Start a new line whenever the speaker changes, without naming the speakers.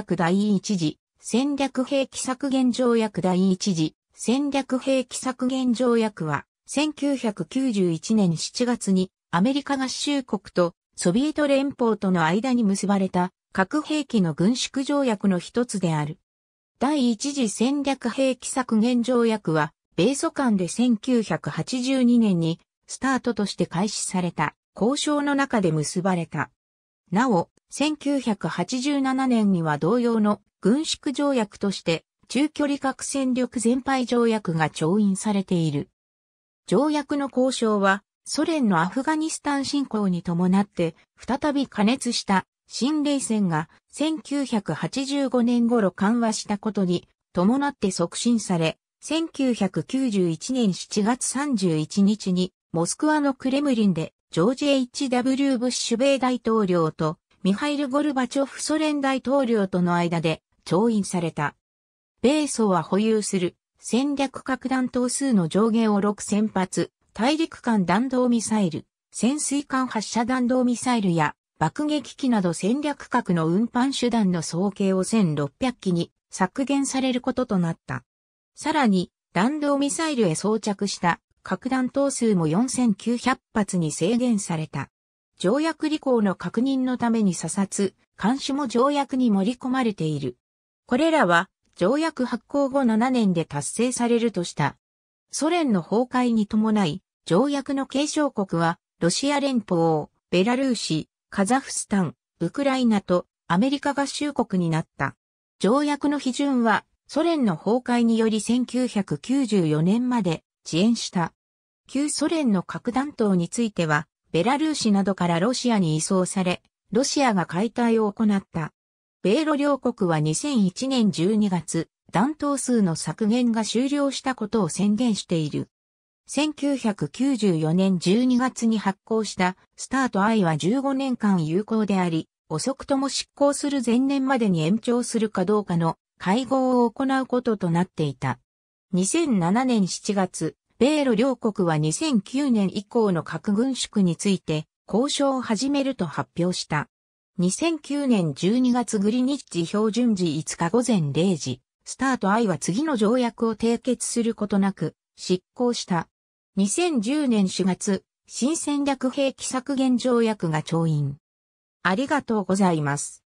約第一次戦略兵器削減条約第一次戦略兵器削減条約は1991年7月にアメリカ合衆国とソビエト連邦との間に結ばれた核兵器の軍縮条約の一つである。第一次戦略兵器削減条約は米ソ間で1982年にスタートとして開始された交渉の中で結ばれた。なお、1987年には同様の軍縮条約として中距離核戦力全廃条約が調印されている。条約の交渉はソ連のアフガニスタン侵攻に伴って再び加熱した新冷戦が1985年頃緩和したことに伴って促進され、1991年7月31日にモスクワのクレムリンでジョージ・ H.W. ブッシュ米大統領とミハイル・ゴルバチョフソ連大統領との間で調印された。米ソは保有する戦略核弾頭数の上限を6000発、大陸間弾道ミサイル、潜水艦発射弾道ミサイルや爆撃機など戦略核の運搬手段の総計を1600機に削減されることとなった。さらに、弾道ミサイルへ装着した核弾頭数も4900発に制限された。条約履行の確認のために査察、監視も条約に盛り込まれている。これらは条約発行後7年で達成されるとした。ソ連の崩壊に伴い、条約の継承国は、ロシア連邦、ベラルーシ、カザフスタン、ウクライナとアメリカ合衆国になった。条約の批准は、ソ連の崩壊により1994年まで遅延した。旧ソ連の核弾頭については、ベラルーシなどからロシアに移送され、ロシアが解体を行った。米ロ両国は2001年12月、弾頭数の削減が終了したことを宣言している。1994年12月に発行したスタート I は15年間有効であり、遅くとも執行する前年までに延長するかどうかの会合を行うこととなっていた。2007年7月、米ロ両国は2009年以降の核軍縮について交渉を始めると発表した。2009年12月グリニッジ標準時5日午前0時、スタート I は次の条約を締結することなく執行した。2010年4月、新戦略兵器削減条約が調印。ありがとうございます。